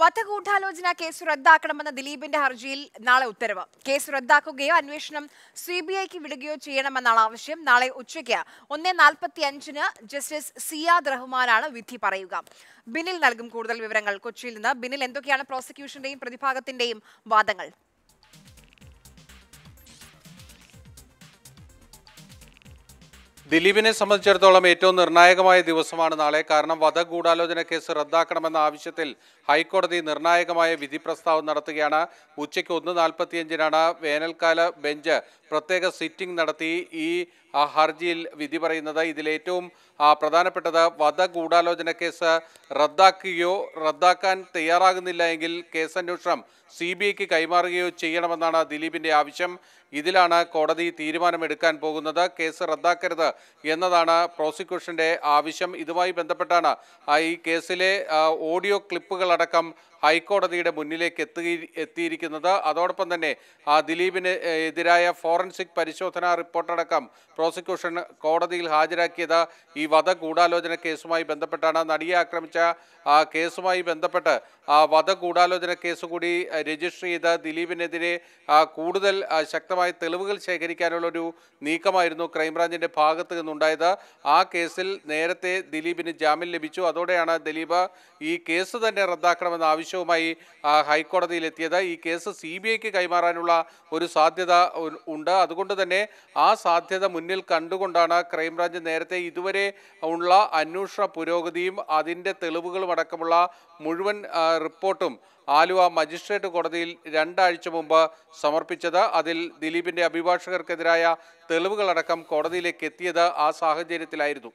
വധഗൂഢാലോചന case റദ്ദാക്കണമെന്ന ദിലീപിന്റെ ഹർജിയിൽ നാളെ ഉത്തരവ് കേസ് റദ്ദാക്കുകയോ അന്വേഷണം സി ബി ഐക്ക് വിടുകയോ ചെയ്യണമെന്നാണ് ആവശ്യം നാളെ ഉച്ചയ്ക്ക് ഒന്നേ നാൽപ്പത്തി അഞ്ചിന് ജസ്റ്റിസ് സിയാദ് റഹ്മാനാണ് വിധി പറയുക ബിനിൽ നൽകും കൂടുതൽ വിവരങ്ങൾ കൊച്ചിയിൽ നിന്ന് ബിനിൽ എന്തൊക്കെയാണ് പ്രോസിക്യൂഷന്റെയും പ്രതിഭാഗത്തിന്റെയും വാദങ്ങൾ ദിലീപിനെ സംബന്ധിച്ചിടത്തോളം ഏറ്റവും നിർണായകമായ ദിവസമാണ് നാളെ കാരണം വധഗൂഢാലോചന കേസ് റദ്ദാക്കണമെന്ന ആവശ്യത്തിൽ ഹൈക്കോടതി നിർണായകമായ വിധി പ്രസ്താവം നടത്തുകയാണ് ഉച്ചയ്ക്ക് ഒന്ന് നാൽപ്പത്തിയഞ്ചിനാണ് വേനൽക്കാല ബെഞ്ച് പ്രത്യേക സിറ്റിംഗ് നടത്തി ഈ ഹർജിയിൽ വിധി പറയുന്നത് ഇതിലേറ്റവും പ്രധാനപ്പെട്ടത് വധഗൂഢാലോചന കേസ് റദ്ദാക്കുകയോ റദ്ദാക്കാൻ തയ്യാറാകുന്നില്ല എങ്കിൽ കേസന്വേഷണം സി ബി ഐക്ക് കൈമാറുകയോ ചെയ്യണമെന്നാണ് ദിലീപിൻ്റെ ആവശ്യം ഇതിലാണ് കോടതി തീരുമാനമെടുക്കാൻ പോകുന്നത് കേസ് റദ്ദാക്കരുത് എന്നതാണ് പ്രോസിക്യൂഷൻ്റെ ആവശ്യം ഇതുമായി ബന്ധപ്പെട്ടാണ് ഈ കേസിലെ ഓഡിയോ ക്ലിപ്പുകളടക്കം ഹൈക്കോടതിയുടെ മുന്നിലേക്ക് എത്തുക എത്തിയിരിക്കുന്നത് അതോടൊപ്പം തന്നെ ആ ദിലീപിന് എതിരായ ഫോറൻസിക് പരിശോധനാ റിപ്പോർട്ടടക്കം പ്രോസിക്യൂഷൻ കോടതിയിൽ ഹാജരാക്കിയത് ഈ വധഗൂഢാലോചന കേസുമായി ബന്ധപ്പെട്ടാണ് നടിയെ ആക്രമിച്ച ആ കേസുമായി ബന്ധപ്പെട്ട് ആ വധഗൂഢാലോചന കേസ് കൂടി രജിസ്റ്റർ ചെയ്ത് ദിലീപിനെതിരെ കൂടുതൽ ശക്തമായ തെളിവുകൾ ശേഖരിക്കാനുള്ള ഒരു നീക്കമായിരുന്നു ക്രൈംബ്രാഞ്ചിൻ്റെ ഭാഗത്ത് നിന്നുണ്ടായത് ആ കേസിൽ നേരത്തെ ദിലീപിന് ജാമ്യം ലഭിച്ചു അതോടെയാണ് ദിലീപ് ഈ കേസ് തന്നെ റദ്ദാക്കണമെന്ന് ആവശ്യം ആവശ്യവുമായി ഹൈക്കോടതിയിൽ എത്തിയത് ഈ കേസ് സി ബി ഐക്ക് കൈമാറാനുള്ള ഒരു സാധ്യത ഉണ്ട് അതുകൊണ്ട് തന്നെ ആ സാധ്യത മുന്നിൽ കണ്ടുകൊണ്ടാണ് ക്രൈംബ്രാഞ്ച് നേരത്തെ ഇതുവരെ ഉള്ള അന്വേഷണ പുരോഗതിയും അതിൻ്റെ തെളിവുകളും അടക്കമുള്ള മുഴുവൻ റിപ്പോർട്ടും ആലുവ മജിസ്ട്രേറ്റ് കോടതിയിൽ രണ്ടാഴ്ച മുമ്പ് സമർപ്പിച്ചത് അതിൽ ദിലീപിൻ്റെ അഭിഭാഷകർക്കെതിരായ തെളിവുകളടക്കം കോടതിയിലേക്ക് എത്തിയത് ആ സാഹചര്യത്തിലായിരുന്നു